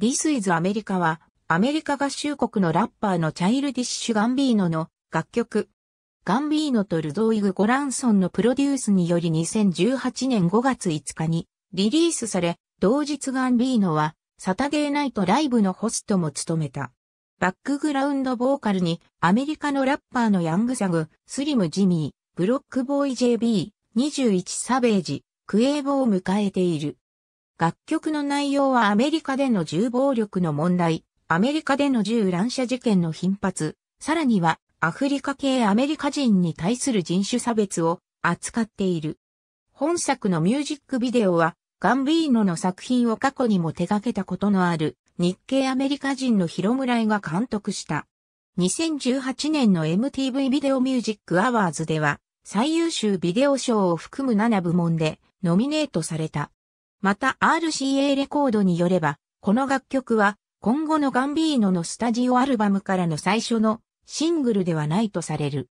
This is アメリカは、アメリカ合衆国のラッパーのチャイルディッシュ・ガンビーノの楽曲。ガンビーノとルドーイグ・ゴランソンのプロデュースにより2018年5月5日にリリースされ、同日ガンビーノはサタデーナイトライブのホストも務めた。バックグラウンドボーカルにアメリカのラッパーのヤングザグ、スリム・ジミー、ブロックボーイ JB、21サベージ、クエーボを迎えている。楽曲の内容はアメリカでの銃暴力の問題、アメリカでの銃乱射事件の頻発、さらにはアフリカ系アメリカ人に対する人種差別を扱っている。本作のミュージックビデオはガンビーノの作品を過去にも手掛けたことのある日系アメリカ人の広村井が監督した。2018年の MTV ビデオミュージックアワーズでは最優秀ビデオ賞を含む7部門でノミネートされた。また RCA レコードによれば、この楽曲は今後のガンビーノのスタジオアルバムからの最初のシングルではないとされる。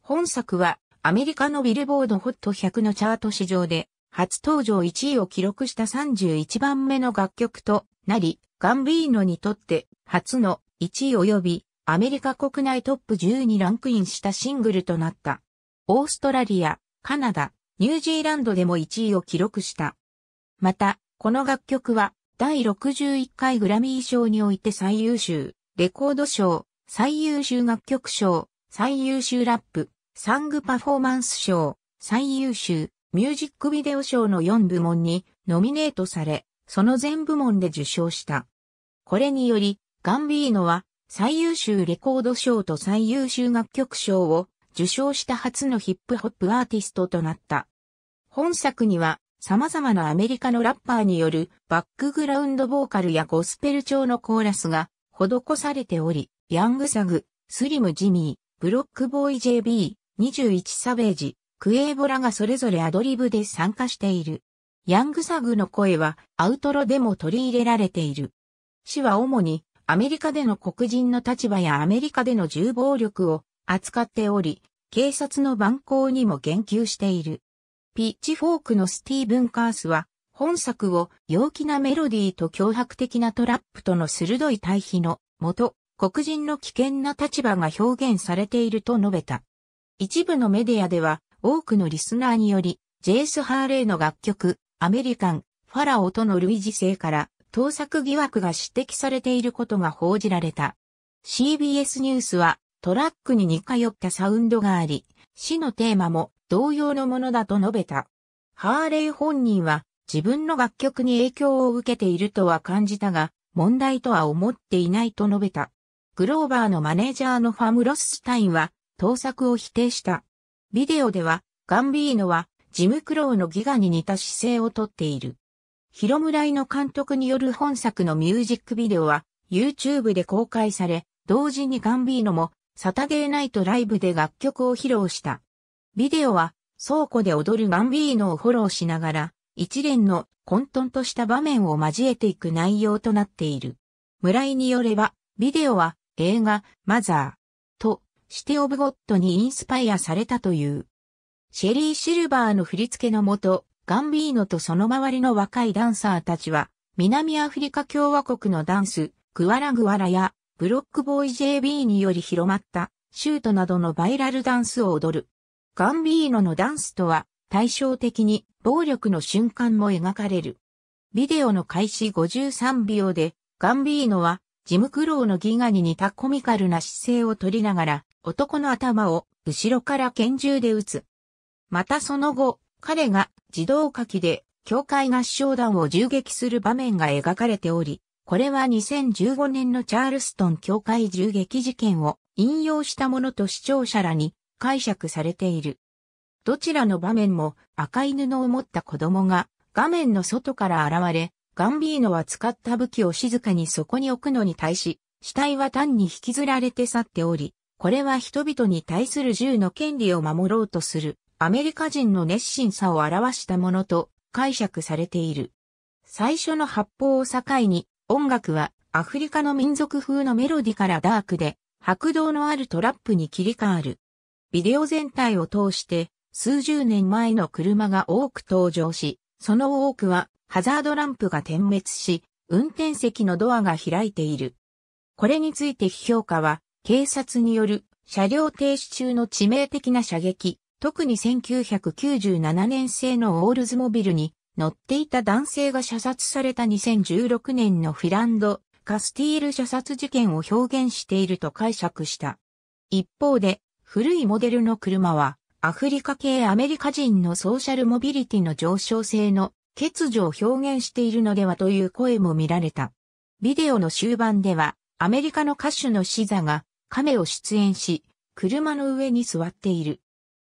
本作はアメリカのビルボードホット1 0 0のチャート史上で初登場1位を記録した31番目の楽曲となり、ガンビーノにとって初の1位及びアメリカ国内トップ10にランクインしたシングルとなった。オーストラリア、カナダ、ニュージーランドでも1位を記録した。また、この楽曲は、第61回グラミー賞において最優秀、レコード賞、最優秀楽曲賞、最優秀ラップ、サングパフォーマンス賞、最優秀、ミュージックビデオ賞の4部門にノミネートされ、その全部門で受賞した。これにより、ガンビーノは最優秀レコード賞と最優秀楽曲賞を受賞した初のヒップホップアーティストとなった。本作には様々なアメリカのラッパーによるバックグラウンドボーカルやゴスペル調のコーラスが施されており、ヤングサグ、スリム・ジミー、ブロックボーイ JB、21サベージ、クエーボラがそれぞれアドリブで参加している。ヤングサグの声はアウトロでも取り入れられている。市は主にアメリカでの黒人の立場やアメリカでの重暴力を扱っており、警察の蛮行にも言及している。ピッチフォークのスティーブン・カースは、本作を陽気なメロディーと脅迫的なトラップとの鋭い対比のもと、黒人の危険な立場が表現されていると述べた。一部のメディアでは、多くのリスナーにより、ジェイス・ハーレイの楽曲、アメリカン、ファラオとの類似性から、盗作疑惑が指摘されていることが報じられた。CBS ニュースは、トラックに似通ったサウンドがあり、死のテーマも同様のものだと述べた。ハーレイ本人は自分の楽曲に影響を受けているとは感じたが、問題とは思っていないと述べた。グローバーのマネージャーのファム・ロススタインは、盗作を否定した。ビデオでは、ガンビーノは、ジム・クロウのギガに似た姿勢をとっている。ヒロムライの監督による本作のミュージックビデオは、YouTube で公開され、同時にガンビーノも、サタデーナイトライブで楽曲を披露した。ビデオは倉庫で踊るガンビーノをフォローしながら、一連の混沌とした場面を交えていく内容となっている。村井によれば、ビデオは映画マザーとシテオブゴッドにインスパイアされたという。シェリー・シルバーの振り付けのもと、ガンビーノとその周りの若いダンサーたちは、南アフリカ共和国のダンス、グワラグワラや、ブロックボーイ JB により広まった、シュートなどのバイラルダンスを踊る。ガンビーノのダンスとは対照的に暴力の瞬間も描かれる。ビデオの開始53秒でガンビーノはジムクローのギガに似たコミカルな姿勢を取りながら男の頭を後ろから拳銃で撃つ。またその後、彼が自動火きで教会合唱団を銃撃する場面が描かれており、これは2015年のチャールストン教会銃撃事件を引用したものと視聴者らに解釈されている。どちらの場面も赤い布を持った子供が画面の外から現れ、ガンビーノは使った武器を静かにそこに置くのに対し、死体は単に引きずられて去っており、これは人々に対する銃の権利を守ろうとするアメリカ人の熱心さを表したものと解釈されている。最初の発砲を境に音楽はアフリカの民族風のメロディからダークで、白道のあるトラップに切り替わる。ビデオ全体を通して数十年前の車が多く登場し、その多くはハザードランプが点滅し、運転席のドアが開いている。これについて批評家は、警察による車両停止中の致命的な射撃、特に1997年製のオールズモビルに乗っていた男性が射殺された2016年のフィランド、カスティール射殺事件を表現していると解釈した。一方で、古いモデルの車は、アフリカ系アメリカ人のソーシャルモビリティの上昇性の欠如を表現しているのではという声も見られた。ビデオの終盤では、アメリカの歌手のシザが亀を出演し、車の上に座っている。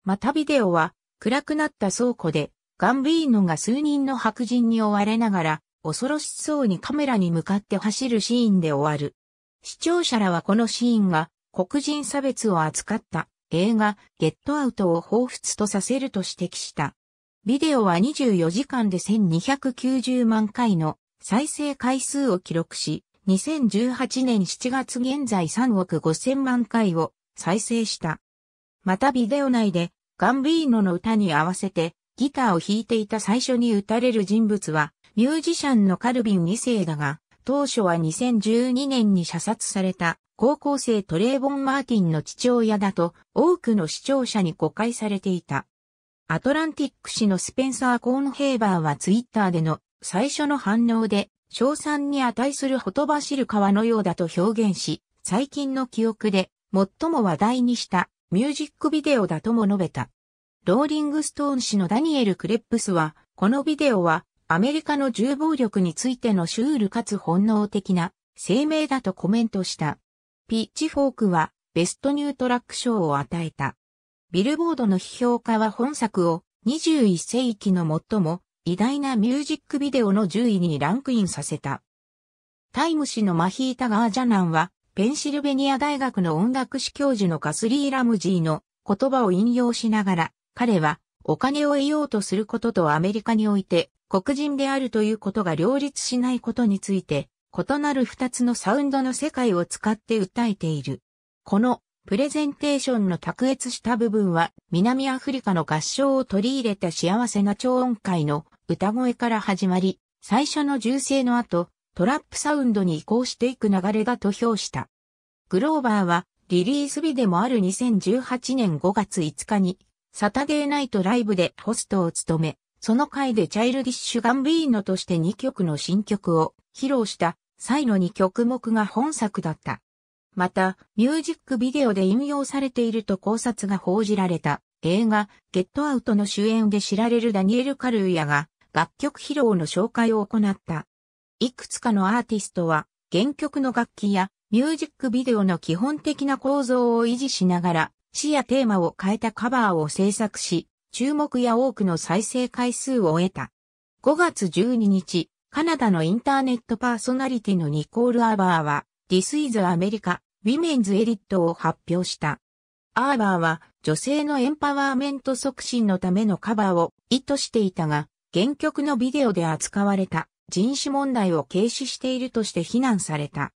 またビデオは、暗くなった倉庫で、ガンビーノが数人の白人に追われながら、恐ろしそうにカメラに向かって走るシーンで終わる。視聴者らはこのシーンが黒人差別を扱った映画、ゲットアウトを彷彿とさせると指摘した。ビデオは24時間で1290万回の再生回数を記録し、2018年7月現在3億5000万回を再生した。またビデオ内でガンビーノの歌に合わせてギターを弾いていた最初に打たれる人物はミュージシャンのカルビン2世だが、当初は2012年に射殺された高校生トレーボン・マーティンの父親だと多くの視聴者に誤解されていた。アトランティック誌のスペンサー・コーンヘイバーはツイッターでの最初の反応で、賞賛に値するほとばしる川のようだと表現し、最近の記憶で最も話題にしたミュージックビデオだとも述べた。ローリングストーン氏のダニエル・クレップスは、このビデオはアメリカの重暴力についてのシュールかつ本能的な声明だとコメントした。ピッチフォークはベストニュートラック賞を与えた。ビルボードの批評家は本作を21世紀の最も偉大なミュージックビデオの10位にランクインさせた。タイム誌のマヒータ・ガージャナンは、ペンシルベニア大学の音楽史教授のガスリー・ラムジーの言葉を引用しながら、彼はお金を得ようとすることとアメリカにおいて黒人であるということが両立しないことについて異なる二つのサウンドの世界を使って訴えている。このプレゼンテーションの卓越した部分は南アフリカの合唱を取り入れた幸せな超音階の歌声から始まり、最初の銃声の後、トラップサウンドに移行していく流れだと評した。グローバーはリリース日でもある2018年5月5日にサタデーナイトライブでホストを務め、その回でチャイルディッシュガンビーノとして2曲の新曲を披露した最後に曲目が本作だった。また、ミュージックビデオで引用されていると考察が報じられた映画、ゲットアウトの主演で知られるダニエル・カルーヤが楽曲披露の紹介を行った。いくつかのアーティストは原曲の楽器やミュージックビデオの基本的な構造を維持しながら詩やテーマを変えたカバーを制作し、注目や多くの再生回数を得た。5月12日、カナダのインターネットパーソナリティのニコール・アーバーは、This is America, Women's Edit を発表した。アーバーは、女性のエンパワーメント促進のためのカバーを意図していたが、原曲のビデオで扱われた人種問題を軽視しているとして非難された。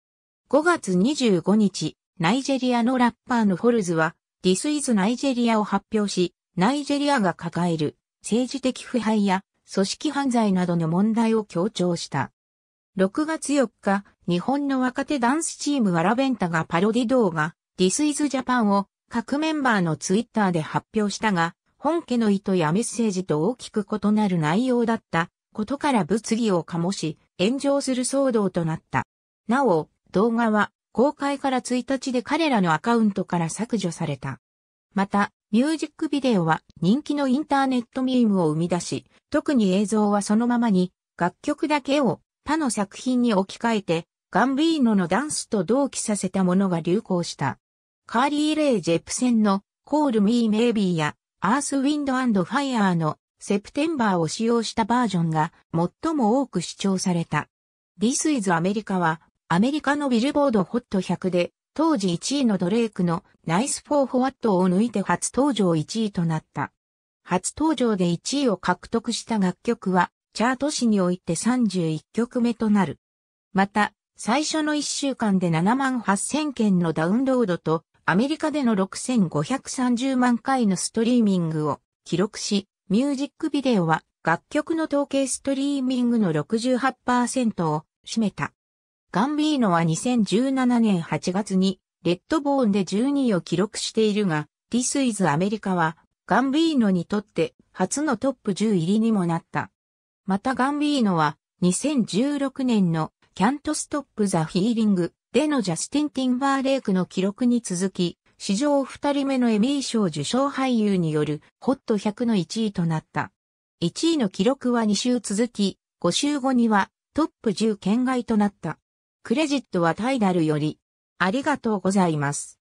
5月25日、ナイジェリアのラッパーのフォルズは、This is Nigeria を発表し、ナイジェリアが抱える政治的腐敗や組織犯罪などの問題を強調した。6月4日、日本の若手ダンスチームワラベンタがパロディ動画 This is Japan を各メンバーのツイッターで発表したが、本家の意図やメッセージと大きく異なる内容だったことから物議を醸し、炎上する騒動となった。なお、動画は公開から1日で彼らのアカウントから削除された。また、ミュージックビデオは人気のインターネットミームを生み出し、特に映像はそのままに楽曲だけを他の作品に置き換えて、ガンビーノのダンスと同期させたものが流行した。カーリー・レイ・ジェプセンのコール・ミー・メイビーやアース・ウィンド・アンド・ファイアーのセプテンバーを使用したバージョンが最も多く視聴された。This is America はアメリカのビルボードホット100で当時1位のドレイクのナイスフォーフォワットを抜いて初登場1位となった。初登場で1位を獲得した楽曲は、チャート誌において31曲目となる。また、最初の1週間で7万8000件のダウンロードと、アメリカでの6530万回のストリーミングを記録し、ミュージックビデオは楽曲の統計ストリーミングの68%を占めた。ガンビーノは2017年8月にレッドボーンで12位を記録しているが、This is アメリカはガンビーノにとって初のトップ10入りにもなった。またガンビーノは2016年のキャントストップザヒーリングでのジャスティン・ティンバーレイクの記録に続き、史上2人目のエミー賞受賞俳優によるホット100の1位となった。1位の記録は2週続き、5週後にはトップ10圏外となった。クレジットはタイダルより。ありがとうございます。